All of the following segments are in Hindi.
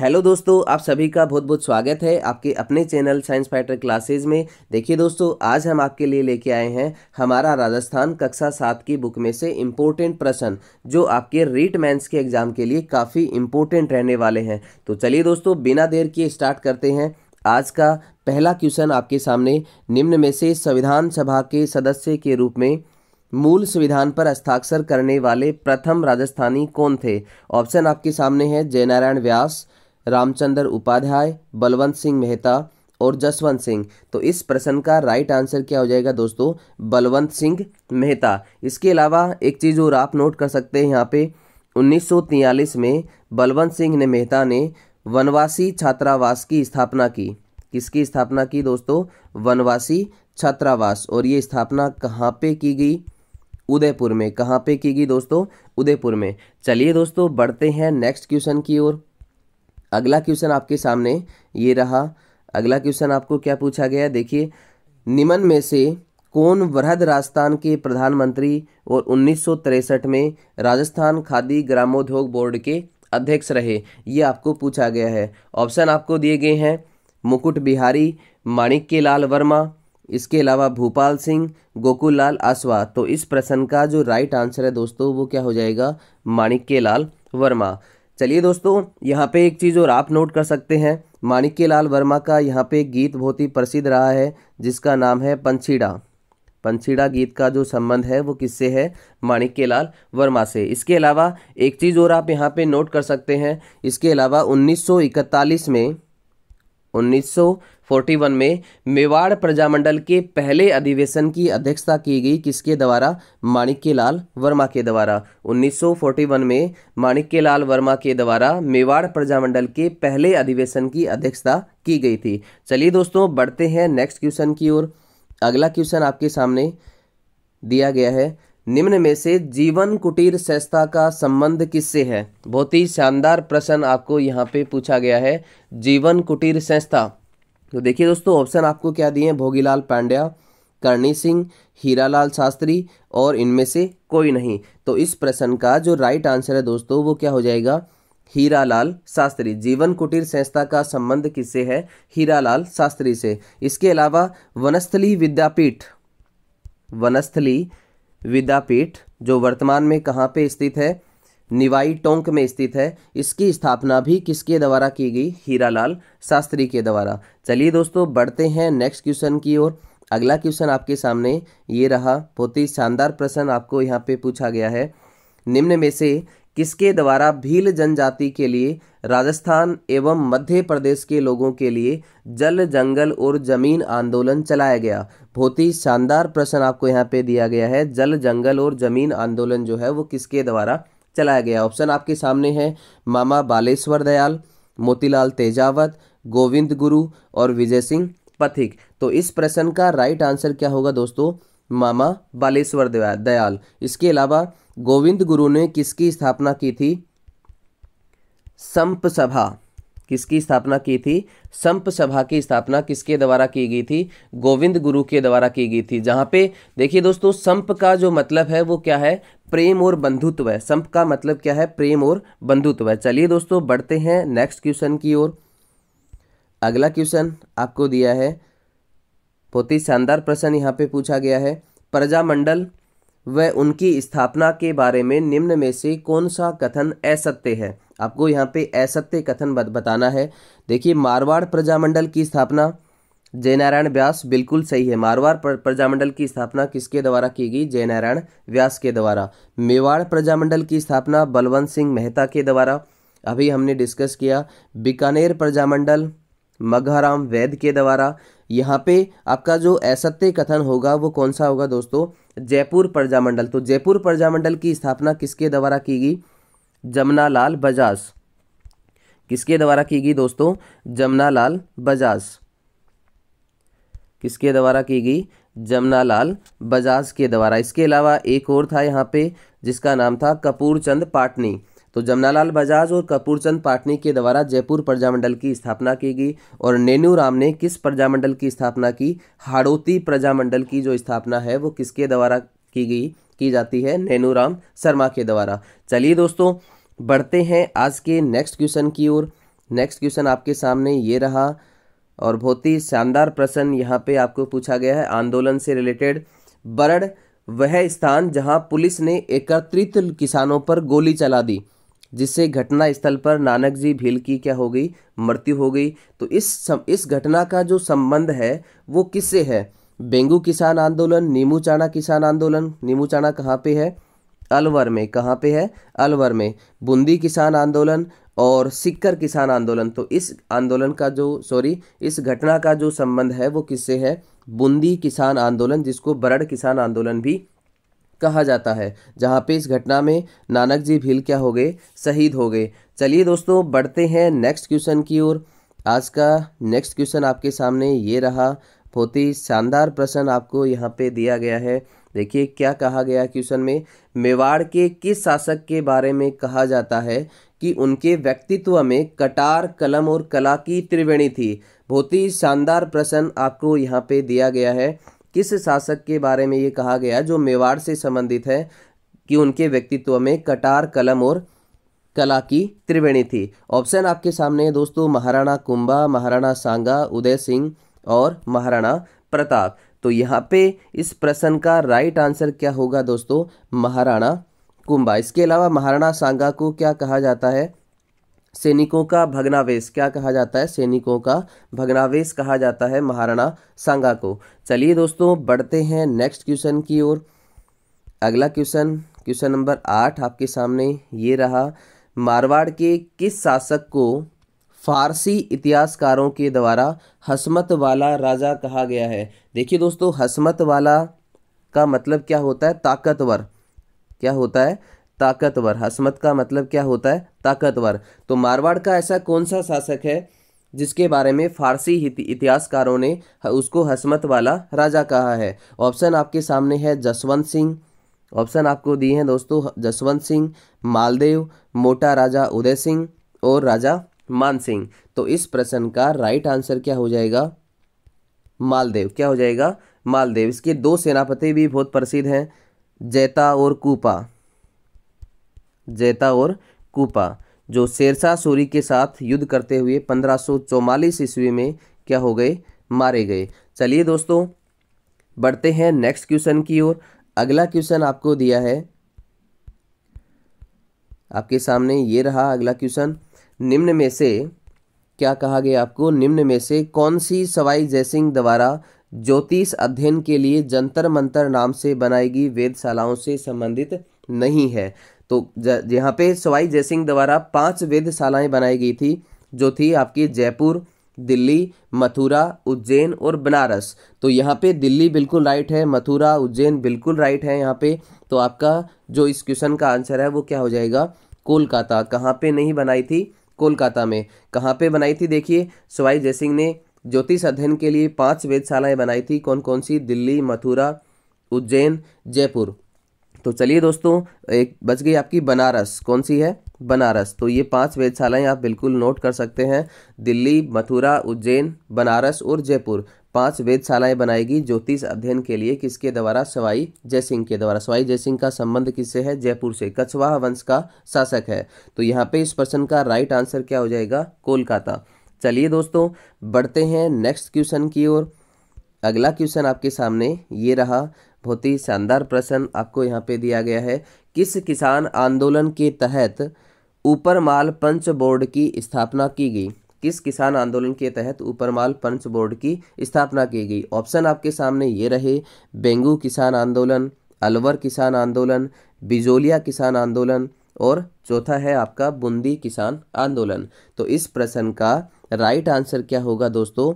हेलो दोस्तों आप सभी का बहुत बहुत स्वागत है आपके अपने चैनल साइंस फाइटर क्लासेस में देखिए दोस्तों आज हम आपके लिए लेके आए हैं हमारा राजस्थान कक्षा सात की बुक में से इम्पोर्टेंट प्रश्न जो आपके रीट मैंस के एग्ज़ाम के लिए काफ़ी इम्पोर्टेंट रहने वाले हैं तो चलिए दोस्तों बिना देर किए स्टार्ट करते हैं आज का पहला क्वेश्चन आपके सामने निम्न में से संविधान सभा के सदस्य के रूप में मूल संविधान पर हस्ताक्षर करने वाले प्रथम राजस्थानी कौन थे ऑप्शन आपके सामने है जयनारायण व्यास रामचंद्र उपाध्याय बलवंत सिंह मेहता और जसवंत सिंह तो इस प्रश्न का राइट आंसर क्या हो जाएगा दोस्तों बलवंत सिंह मेहता इसके अलावा एक चीज़ और आप नोट कर सकते हैं यहाँ पे 1943 में बलवंत सिंह ने मेहता ने वनवासी छात्रावास की स्थापना की किसकी स्थापना की दोस्तों वनवासी छात्रावास और ये स्थापना कहाँ पे की गई उदयपुर में कहाँ पे की गई दोस्तों उदयपुर में चलिए दोस्तों बढ़ते हैं नेक्स्ट क्वेश्चन की ओर अगला क्वेश्चन आपके सामने ये रहा अगला क्वेश्चन आपको क्या पूछा गया देखिए निमन में से कौन वृहद राजस्थान के प्रधानमंत्री और उन्नीस में राजस्थान खादी ग्रामोद्योग बोर्ड के अध्यक्ष रहे ये आपको पूछा गया है ऑप्शन आपको दिए गए हैं मुकुट बिहारी माणिक्य लाल वर्मा इसके अलावा भूपाल सिंह गोकुल लाल आसवा तो इस प्रश्न का जो राइट आंसर है दोस्तों वो क्या हो जाएगा के लाल वर्मा चलिए दोस्तों यहाँ पे एक चीज़ और आप नोट कर सकते हैं माणिक्य लाल वर्मा का यहाँ पे गीत बहुत ही प्रसिद्ध रहा है जिसका नाम है पंछीड़ा पंछीड़ा गीत का जो संबंध है वो किससे है माणिक के लाल वर्मा से इसके अलावा एक चीज़ और आप यहाँ पे नोट कर सकते हैं इसके अलावा 1941 में 1941 में मेवाड़ प्रजामंडल के पहले अधिवेशन की अध्यक्षता की गई किसके द्वारा माणिक्य लाल वर्मा के द्वारा 1941 में माणिक्य लाल वर्मा के द्वारा मेवाड़ प्रजामंडल के पहले अधिवेशन की अध्यक्षता की गई थी चलिए दोस्तों बढ़ते हैं नेक्स्ट क्वेश्चन की ओर अगला क्वेश्चन आपके सामने दिया गया है निम्न में से जीवन कुटीर संस्था का संबंध किससे है बहुत ही शानदार प्रश्न आपको यहाँ पे पूछा गया है जीवन कुटीर संस्था तो देखिए दोस्तों ऑप्शन आपको क्या दिए हैं भोगीलाल पांड्या करणी सिंह हीरालाल शास्त्री और इनमें से कोई नहीं तो इस प्रश्न का जो राइट आंसर है दोस्तों वो क्या हो जाएगा हीरालाल शास्त्री जीवन कुटीर संस्था का संबंध किससे है हीरालाल शास्त्री से इसके अलावा वनस्थली विद्यापीठ वनस्थली विद्यापीठ जो वर्तमान में कहाँ पे स्थित है निवाई टोंक में स्थित है इसकी स्थापना भी किसके द्वारा की गई हीरालाल शास्त्री के द्वारा चलिए दोस्तों बढ़ते हैं नेक्स्ट क्वेश्चन की ओर अगला क्वेश्चन आपके सामने ये रहा बहुत ही शानदार प्रश्न आपको यहाँ पे पूछा गया है निम्न में से किसके द्वारा भील जनजाति के लिए राजस्थान एवं मध्य प्रदेश के लोगों के लिए जल जंगल और जमीन आंदोलन चलाया गया बहुत ही शानदार प्रश्न आपको यहाँ पे दिया गया है जल जंगल और जमीन आंदोलन जो है वो किसके द्वारा चलाया गया ऑप्शन आपके सामने है मामा बालेश्वर दयाल मोतीलाल तेजावत गोविंद गुरु और विजय सिंह पथिक तो इस प्रश्न का राइट आंसर क्या होगा दोस्तों मामा बालेश्वर दयाल इसके अलावा गोविंद गुरु ने किसकी स्थापना की थी संप सभा किसकी स्थापना की थी संप सभा की स्थापना किसके द्वारा की गई थी गोविंद गुरु के द्वारा की गई थी जहाँ पे देखिए दोस्तों संप का जो मतलब है वो क्या है प्रेम और बंधुत्व है संप का मतलब क्या है प्रेम और बंधुत्व है चलिए दोस्तों बढ़ते हैं नेक्स्ट क्वेश्चन की ओर अगला क्वेश्चन आपको दिया है बहुत ही शानदार प्रश्न यहाँ पे पूछा गया है प्रजामंडल व उनकी स्थापना के बारे में निम्न में से कौन सा कथन असत्य है आपको यहाँ पे असत्य कथन बत, बताना है देखिए मारवाड़ प्रजामंडल की स्थापना जयनारायण व्यास बिल्कुल सही है मारवाड़ प्रजामंडल की स्थापना किसके द्वारा की गई जयनारायण व्यास के द्वारा मेवाड़ प्रजामंडल की स्थापना बलवंत सिंह मेहता के द्वारा अभी हमने डिस्कस किया बीकानेर प्रजामंडल मघाराम वैद के द्वारा यहाँ पे आपका जो असत्य कथन होगा वो कौन सा होगा दोस्तों जयपुर प्रजामंडल तो जयपुर प्रजामंडल की स्थापना किसके द्वारा की गई लाल बजाज किसके द्वारा की गई दोस्तों लाल बजाज किसके द्वारा की गई लाल बजाज के द्वारा इसके अलावा एक और था यहाँ पे जिसका नाम था कपूरचंद पाटनी तो जमनालाल बजाज और कपूरचंद पाटनी के द्वारा जयपुर प्रजामंडल की स्थापना की गई और नेनू राम ने किस प्रजामंडल की स्थापना की हाड़ोती प्रजामंडल की जो स्थापना है वो किसके द्वारा की गई की जाती है राम शर्मा के द्वारा चलिए दोस्तों बढ़ते हैं आज के नेक्स्ट क्वेश्चन की ओर नेक्स्ट क्वेश्चन आपके सामने ये रहा और बहुत ही शानदार प्रश्न यहाँ पे आपको पूछा गया है आंदोलन से रिलेटेड बरड़ वह स्थान जहाँ पुलिस ने एकत्रित किसानों पर गोली चला दी जिससे घटना स्थल पर नानक जी भील की क्या हो गई मृत्यु हो गई तो इस सम, इस घटना का जो संबंध है वो किससे है बेंगू किसान आंदोलन चाणा किसान आंदोलन चाणा कहाँ पे है अलवर में कहाँ पे है अलवर में बूंदी किसान आंदोलन और सिक्कर किसान आंदोलन तो इस आंदोलन का जो सॉरी इस घटना का जो संबंध है वो किससे है बूंदी किसान आंदोलन जिसको बरड़ किसान आंदोलन भी कहा जाता है जहाँ पे इस घटना में नानक जी भील क्या हो गए शहीद हो गए चलिए दोस्तों बढ़ते हैं नेक्स्ट क्वेश्चन की ओर आज का नेक्स्ट क्वेश्चन आपके सामने ये रहा बहुत ही शानदार प्रश्न आपको यहाँ पे दिया गया है देखिए क्या कहा गया क्वेश्चन में मेवाड़ के किस शासक के बारे में कहा जाता है कि उनके व्यक्तित्व में कटार कलम और कला की त्रिवेणी थी बहुत ही शानदार प्रश्न आपको यहाँ पे दिया गया है किस शासक के बारे में ये कहा गया जो मेवाड़ से संबंधित है कि उनके व्यक्तित्व में कटार कलम और कला की त्रिवेणी थी ऑप्शन आपके सामने दोस्तों महाराणा कुंभा महाराणा सांगा उदय सिंह और महाराणा प्रताप तो यहाँ पे इस प्रश्न का राइट आंसर क्या होगा दोस्तों महाराणा कुंभा इसके अलावा महाराणा सांगा को क्या कहा जाता है सैनिकों का भगनावेश क्या कहा जाता है सैनिकों का भगनावेश कहा जाता है महाराणा सांगा को चलिए दोस्तों बढ़ते हैं नेक्स्ट क्वेश्चन की ओर अगला क्वेश्चन क्वेश्चन नंबर आठ आपके सामने ये रहा मारवाड़ के किस शासक को फारसी इतिहासकारों के द्वारा हसमत वाला राजा कहा गया है देखिए दोस्तों हसमत वाला का मतलब क्या होता है ताकतवर क्या होता है ताकतवर हसमत का मतलब क्या होता है ताकतवर तो मारवाड़ का ऐसा कौन सा शासक है जिसके बारे में फारसी इतिहासकारों ने उसको हसमत वाला राजा कहा है ऑप्शन आपके सामने है जसवंत सिंह ऑप्शन आपको दिए हैं दोस्तों जसवंत सिंह मालदेव मोटा राजा उदय सिंह और राजा मान सिंह तो इस प्रश्न का राइट आंसर क्या हो जाएगा मालदेव क्या हो जाएगा मालदेव इसके दो सेनापति भी बहुत प्रसिद्ध हैं जैता और कूपा जैता और कूपा जो शेरशाह सूरी के साथ युद्ध करते हुए पंद्रह ईस्वी में क्या हो गए मारे गए चलिए दोस्तों बढ़ते हैं नेक्स्ट क्वेश्चन की ओर अगला क्वेश्चन आपको दिया है आपके सामने ये रहा अगला क्वेश्चन निम्न में से क्या कहा गया आपको निम्न में से कौन सी सवाई जयसिंह द्वारा ज्योतिष अध्ययन के लिए जंतर मंतर नाम से बनाई गई वेदशालाओं से संबंधित नहीं है तो यहाँ पे सवाई जयसिंह द्वारा पांच वेधशालाएँ बनाई गई थी जो थी आपकी जयपुर दिल्ली मथुरा उज्जैन और बनारस तो यहाँ पे दिल्ली बिल्कुल राइट है मथुरा उज्जैन बिल्कुल राइट है यहाँ पे तो आपका जो इस क्वेश्चन का आंसर है वो क्या हो जाएगा कोलकाता कहाँ पे नहीं बनाई थी कोलकाता में कहाँ पे बनाई थी देखिए सवाई जयसिंह ने ज्योतिष अध्ययन के लिए पांच वेधशालाएं बनाई थी कौन कौन सी दिल्ली मथुरा उज्जैन जयपुर तो चलिए दोस्तों एक बच गई आपकी बनारस कौन सी है बनारस तो ये पांच वेधशालाएँ आप बिल्कुल नोट कर सकते हैं दिल्ली मथुरा उज्जैन बनारस और जयपुर पांच वेधशालाएं बनाएगी ज्योतिष अध्ययन के लिए किसके द्वारा सवाई जयसिंह के द्वारा सवाई जयसिंह का संबंध किससे है जयपुर से कछवाहा वंश का शासक है तो यहाँ पे इस प्रश्न का राइट आंसर क्या हो जाएगा कोलकाता चलिए दोस्तों बढ़ते हैं नेक्स्ट क्वेश्चन की ओर अगला क्वेश्चन आपके सामने ये रहा बहुत ही शानदार प्रश्न आपको यहाँ पे दिया गया है किस किसान आंदोलन के तहत ऊपरमाल पंच बोर्ड की स्थापना की गई किस किसान आंदोलन के तहत ऊपरमाल पंच बोर्ड की स्थापना की गई ऑप्शन आपके सामने ये रहे बेंगू किसान आंदोलन अलवर किसान आंदोलन बिजोलिया किसान आंदोलन और चौथा है आपका बूंदी किसान आंदोलन तो इस प्रश्न का राइट आंसर क्या होगा दोस्तों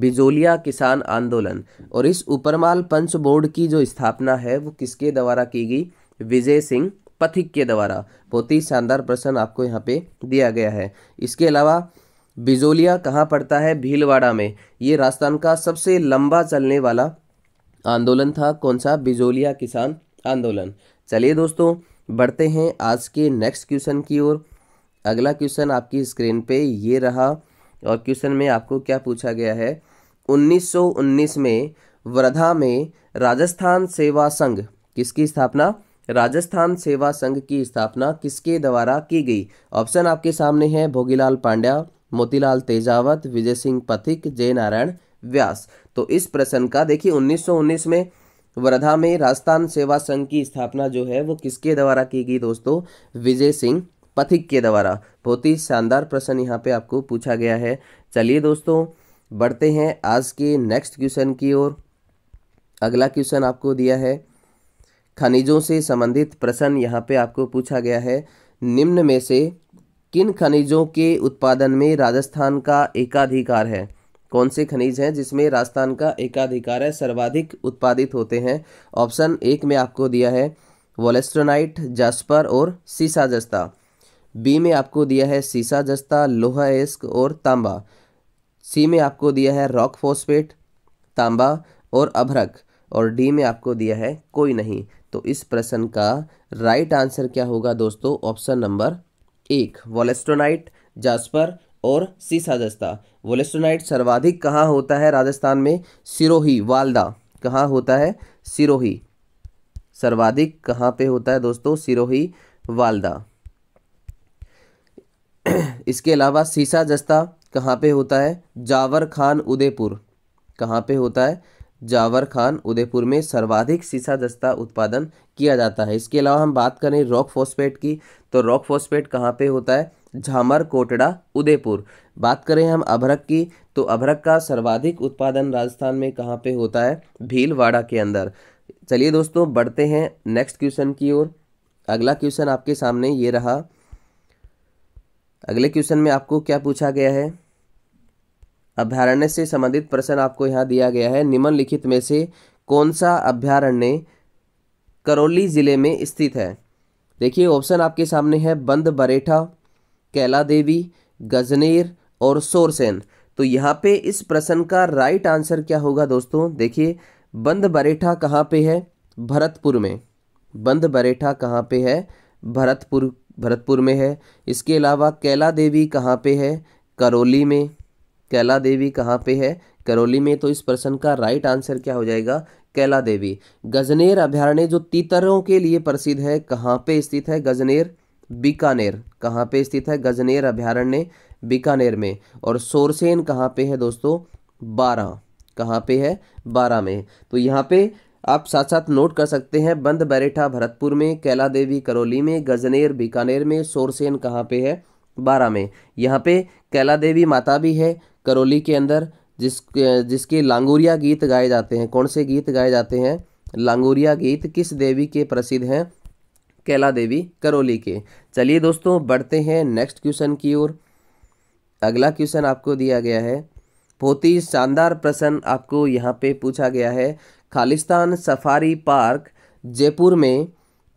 बिजोलिया किसान आंदोलन और इस उपरमाल पंच बोर्ड की जो स्थापना है वो किसके द्वारा की गई विजय सिंह पथिक के द्वारा बहुत ही शानदार प्रश्न आपको यहाँ पे दिया गया है इसके अलावा बिजोलिया कहाँ पड़ता है भीलवाड़ा में ये राजस्थान का सबसे लंबा चलने वाला आंदोलन था कौन सा बिजोलिया किसान आंदोलन चलिए दोस्तों बढ़ते हैं आज के नेक्स्ट क्वेश्चन की ओर अगला क्वेश्चन आपकी स्क्रीन पे ये रहा और क्वेश्चन में आपको क्या पूछा गया है 1919 में वर्धा में राजस्थान सेवा संघ किसकी स्थापना राजस्थान सेवा संघ की स्थापना किसके द्वारा की गई ऑप्शन आपके सामने है भोगीलाल पांड्या मोतीलाल तेजावत विजय सिंह पथिक जय नारायण व्यास तो इस प्रश्न का देखिए 1919 में वर्धा में राजस्थान सेवा संघ की स्थापना जो है वो किसके द्वारा की गई दोस्तों विजय सिंह पथिक के द्वारा बहुत ही शानदार प्रश्न यहाँ पे आपको पूछा गया है चलिए दोस्तों बढ़ते हैं आज के नेक्स्ट क्वेश्चन की ओर अगला क्वेश्चन आपको दिया है खनिजों से संबंधित प्रश्न यहाँ पे आपको पूछा गया है निम्न में से किन खनिजों के उत्पादन में राजस्थान का एकाधिकार है कौन से खनिज हैं जिसमें राजस्थान का एकाधिकार है सर्वाधिक उत्पादित होते हैं ऑप्शन एक में आपको दिया है वोलेस्ट्रोनाइट जास्पर और सीसा जस्ता बी में आपको दिया है सीसा जस्ता लोहा एस्क और तांबा सी में आपको दिया है रॉक फोस्फेट तांबा और अभरक और डी में आपको दिया है कोई नहीं तो इस प्रश्न का राइट आंसर क्या होगा दोस्तों ऑप्शन नंबर एक वोलेस्टोनाइट जास्पर और सीसा जस्ता वोलेस्टोनाइट सर्वाधिक कहाँ होता है राजस्थान में सिरोही वालदा कहाँ होता है सिरोही सर्वाधिक कहाँ पे होता है दोस्तों सिरोही वालदा इसके अलावा सीसा जस्ता कहाँ पे होता है जावर खान उदयपुर कहाँ पे होता है जावर खान उदयपुर में सर्वाधिक सीसा जस्ता उत्पादन किया जाता है इसके अलावा हम बात करें रॉक फॉस्फेट की तो रॉक फॉस्फेट कहाँ पे होता है झामर कोटड़ा उदयपुर बात करें हम अभरक की तो अभरक का सर्वाधिक उत्पादन राजस्थान में कहाँ पे होता है भीलवाड़ा के अंदर चलिए दोस्तों बढ़ते हैं नेक्स्ट क्वेश्चन की ओर अगला क्वेश्चन आपके सामने ये रहा अगले क्वेश्चन में आपको क्या पूछा गया है अभ्यारण्य से संबंधित प्रश्न आपको यहाँ दिया गया है निम्नलिखित में से कौन सा अभ्यारण्य करौली ज़िले में स्थित है देखिए ऑप्शन आपके सामने है बंद बरेठा कैला देवी गजनेर और सोरसेन तो यहाँ पे इस प्रश्न का राइट आंसर क्या होगा दोस्तों देखिए बंद बरेठा कहाँ पे है भरतपुर में बंद बरेठा कहाँ पे है भरतपुर भरतपुर में है इसके अलावा कैला देवी कहाँ पे है करौली में कैला देवी कहाँ पे है करौली में तो इस प्रश्न का राइट आंसर क्या हो जाएगा कैला देवी गजनेर अभ्यारण्य जो तीतरों के लिए प्रसिद्ध है कहाँ पे स्थित है गजनेर बीकानेर कहाँ पे स्थित है गजनेर अभ्यारण्य बीकानेर में और सोरसेन कहाँ पे है दोस्तों बारह कहाँ पे है बारह में तो यहाँ पे आप साथ साथ नोट कर सकते हैं बंद बैरेठा भरतपुर में कैला देवी करौली में गजनेर बीकानेर में सोरसेन कहाँ पे है बारह में यहाँ पे कैला देवी माता भी है करौली के अंदर जिस जिसके लांगूरिया गीत गाए जाते हैं कौन से गीत गाए जाते हैं लांगूरिया गीत किस देवी के प्रसिद्ध हैं कैला देवी करौली के चलिए दोस्तों बढ़ते हैं नेक्स्ट क्वेश्चन की ओर अगला क्वेश्चन आपको दिया गया है बहुत ही शानदार प्रश्न आपको यहाँ पे पूछा गया है खालिस्तान सफारी पार्क जयपुर में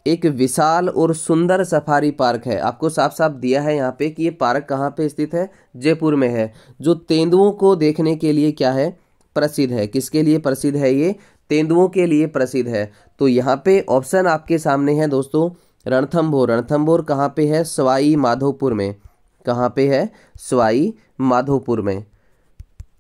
एक विशाल और सुंदर सफारी पार्क है आपको साफ साफ दिया है यहाँ पे कि ये पार्क कहाँ पे स्थित है जयपुर में है जो तेंदुओं को देखने के लिए क्या है प्रसिद्ध है किसके लिए प्रसिद्ध है ये तेंदुओं के लिए प्रसिद्ध है तो यहाँ पे ऑप्शन आपके सामने है दोस्तों रणथम्भोर रणथम्भोर कहाँ पे है सवाई माधोपुर में कहाँ पे है सवाई माधोपुर में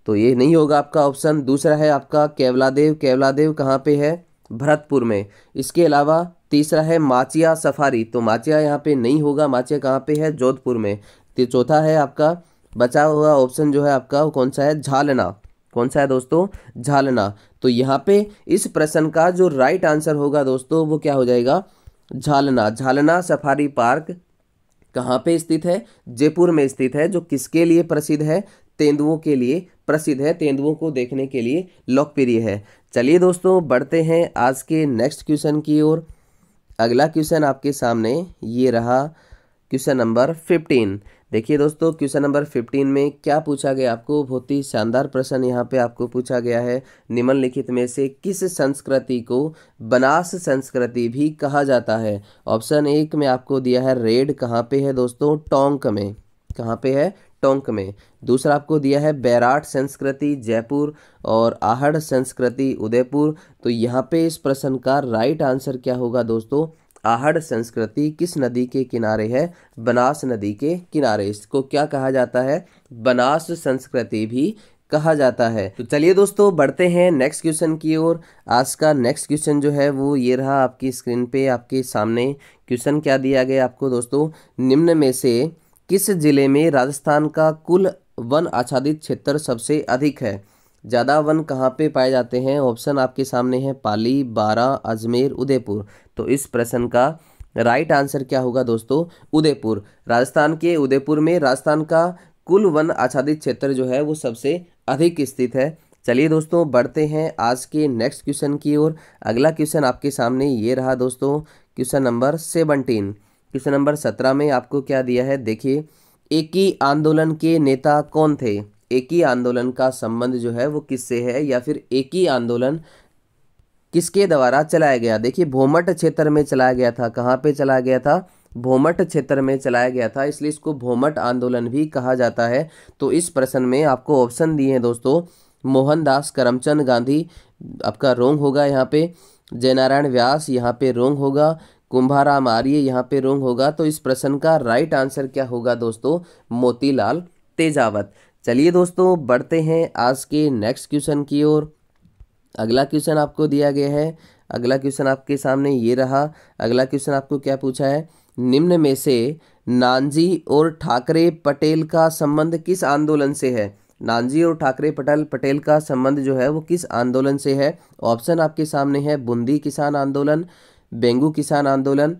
तो ये नहीं होगा आपका ऑप्शन दूसरा है आपका केवलादेव केवलादेव कहाँ पे है भरतपुर में इसके अलावा तीसरा है माचिया सफारी तो माचिया यहाँ पे नहीं होगा माचिया कहाँ पे है जोधपुर में तो चौथा है आपका बचा हुआ ऑप्शन जो है आपका कौन सा है झालना कौन सा है दोस्तों झालना तो यहाँ पे इस प्रश्न का जो राइट आंसर होगा दोस्तों वो क्या हो जाएगा झालना झालना सफारी पार्क कहाँ पे स्थित है जयपुर में स्थित है जो किसके लिए प्रसिद्ध है तेंदुओं के लिए प्रसिद्ध है तेंदुओं को देखने के लिए लोकप्रिय है चलिए दोस्तों बढ़ते हैं आज के नेक्स्ट क्वेश्चन की ओर अगला क्वेश्चन आपके सामने ये रहा क्वेश्चन नंबर फिफ्टीन देखिए दोस्तों क्वेश्चन नंबर फिफ्टीन में क्या पूछा गया आपको बहुत ही शानदार प्रश्न यहाँ पे आपको पूछा गया है निम्नलिखित में से किस संस्कृति को बनास संस्कृति भी कहा जाता है ऑप्शन एक में आपको दिया है रेड कहाँ पे है दोस्तों टोंक में कहाँ पे है टोंक में दूसरा आपको दिया है बैराट संस्कृति जयपुर और आहड़ संस्कृति उदयपुर तो यहाँ पे इस प्रश्न का राइट आंसर क्या होगा दोस्तों आहड़ संस्कृति किस नदी के किनारे है बनास नदी के किनारे इसको क्या कहा जाता है बनास संस्कृति भी कहा जाता है तो चलिए दोस्तों बढ़ते हैं नेक्स्ट क्वेश्चन की ओर आज का नेक्स्ट क्वेश्चन जो है वो ये रहा आपकी स्क्रीन पे आपके सामने क्वेश्चन क्या दिया गया आपको दोस्तों निम्न में से किस जिले में राजस्थान का कुल वन आच्छादित क्षेत्र सबसे अधिक है ज़्यादा वन कहाँ पे पाए जाते हैं ऑप्शन आपके सामने है पाली बारा अजमेर उदयपुर तो इस प्रश्न का राइट आंसर क्या होगा दोस्तों उदयपुर राजस्थान के उदयपुर में राजस्थान का कुल वन आच्छादित क्षेत्र जो है वो सबसे अधिक स्थित है चलिए दोस्तों बढ़ते हैं आज के नेक्स्ट क्वेश्चन की ओर अगला क्वेश्चन आपके सामने ये रहा दोस्तों question number seventeen question number सत्रह में आपको क्या दिया है देखिए एक ही आंदोलन के नेता कौन थे एक ही आंदोलन का संबंध जो है वो किससे है या फिर एक ही आंदोलन किसके द्वारा चलाया गया देखिए भोमट क्षेत्र में चलाया गया था कहाँ पे चलाया गया था भोमट क्षेत्र में चलाया गया था इसलिए इसको भोमट आंदोलन भी कहा जाता है तो इस प्रश्न में आपको ऑप्शन दिए हैं दोस्तों मोहनदास करमचंद गांधी आपका रोंग होगा यहाँ पे जयनारायण व्यास यहाँ पे रोंग होगा कुंभाराम आर्य यहाँ पे रोंग होगा तो इस प्रश्न का राइट आंसर क्या होगा दोस्तों मोतीलाल तेजावत चलिए दोस्तों बढ़ते हैं आज के नेक्स्ट क्वेश्चन की ओर अगला क्वेश्चन आपको दिया गया है अगला क्वेश्चन आपके सामने ये रहा अगला क्वेश्चन आपको क्या पूछा है निम्न में से नानजी और ठाकरे पटेल का संबंध किस आंदोलन से है नानजी और ठाकरे पटेल पटेल का संबंध जो है वो किस आंदोलन से है ऑप्शन आपके सामने है बूंदी किसान आंदोलन बेंगू किसान आंदोलन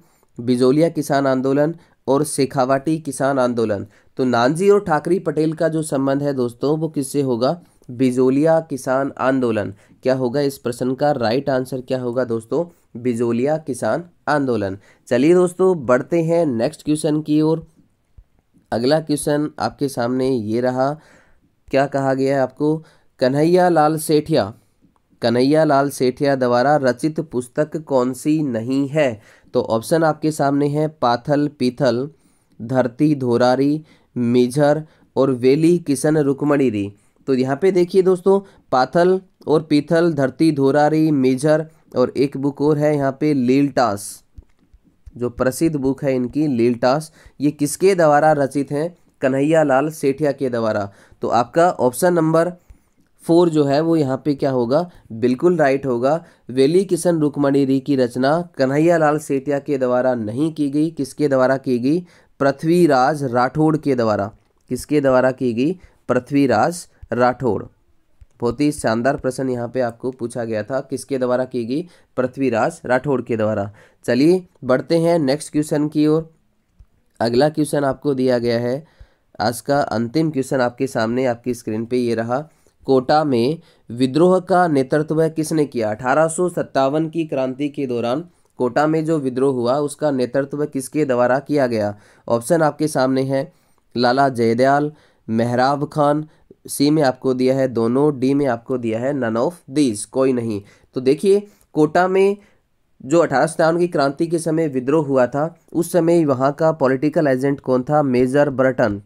बिजोलिया किसान आंदोलन और शेखावाटी किसान आंदोलन तो नानजी और ठाकरी पटेल का जो संबंध है दोस्तों वो किससे होगा बिजोलिया किसान आंदोलन क्या होगा इस प्रश्न का राइट आंसर क्या होगा दोस्तों बिजोलिया किसान आंदोलन चलिए दोस्तों बढ़ते हैं नेक्स्ट क्वेश्चन की ओर अगला क्वेश्चन आपके सामने ये रहा क्या कहा गया है आपको कन्हैया लाल सेठिया कन्हैया लाल सेठिया द्वारा रचित पुस्तक कौन सी नहीं है तो ऑप्शन आपके सामने है पाथल पीथल धरती धोरारी मिझर और वेली किशन रुकमणिरी तो यहाँ पे देखिए दोस्तों पाथल और पीथल धरती धोरारी मिझर और एक बुक और है यहाँ पे लीलटास जो प्रसिद्ध बुक है इनकी लीलटास ये किसके द्वारा रचित हैं कन्हैया लाल सेठिया के द्वारा तो आपका ऑप्शन नंबर फोर जो है वो यहाँ पे क्या होगा बिल्कुल राइट होगा वेली किशन रुकमणी री की रचना कन्हैया लाल सेठिया के द्वारा नहीं की गई किसके द्वारा की गई पृथ्वीराज राठौड़ के द्वारा किसके द्वारा की गई पृथ्वीराज राठौड़ बहुत ही शानदार प्रश्न यहाँ पे आपको पूछा गया था किसके द्वारा की गई पृथ्वीराज राठौड़ के द्वारा चलिए बढ़ते हैं नेक्स्ट क्वेश्चन की ओर अगला क्वेश्चन आपको दिया गया है आज का अंतिम क्वेश्चन आपके सामने आपकी स्क्रीन पे ये रहा कोटा में विद्रोह का नेतृत्व किसने किया अठारह की क्रांति के दौरान कोटा में जो विद्रोह हुआ उसका नेतृत्व किसके द्वारा किया गया ऑप्शन आपके सामने है लाला जयदयाल मेहराब खान सी में आपको दिया है दोनों डी में आपको दिया है नन ऑफ दीज कोई नहीं तो देखिए कोटा में जो अठारह की क्रांति के समय विद्रोह हुआ था उस समय वहाँ का पॉलिटिकल एजेंट कौन था मेजर ब्रटन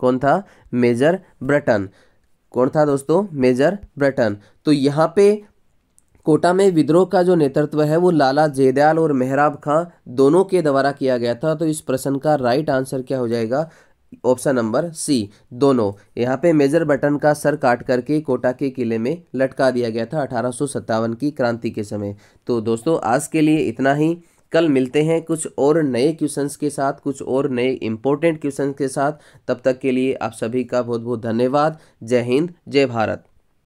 कौन था मेजर ब्रटन कौन था दोस्तों मेजर ब्रटन तो यहाँ पे कोटा में विद्रोह का जो नेतृत्व है वो लाला जयदयाल और मेहराब खां दोनों के द्वारा किया गया था तो इस प्रश्न का राइट आंसर क्या हो जाएगा ऑप्शन नंबर सी दोनों यहाँ पे मेजर बटन का सर काट करके कोटा के किले में लटका दिया गया था अठारह की क्रांति के समय तो दोस्तों आज के लिए इतना ही कल मिलते हैं कुछ और नए क्वेश्चंस के साथ कुछ और नए इम्पोर्टेंट क्वेश्चंस के साथ तब तक के लिए आप सभी का बहुत बहुत धन्यवाद जय हिंद जय भारत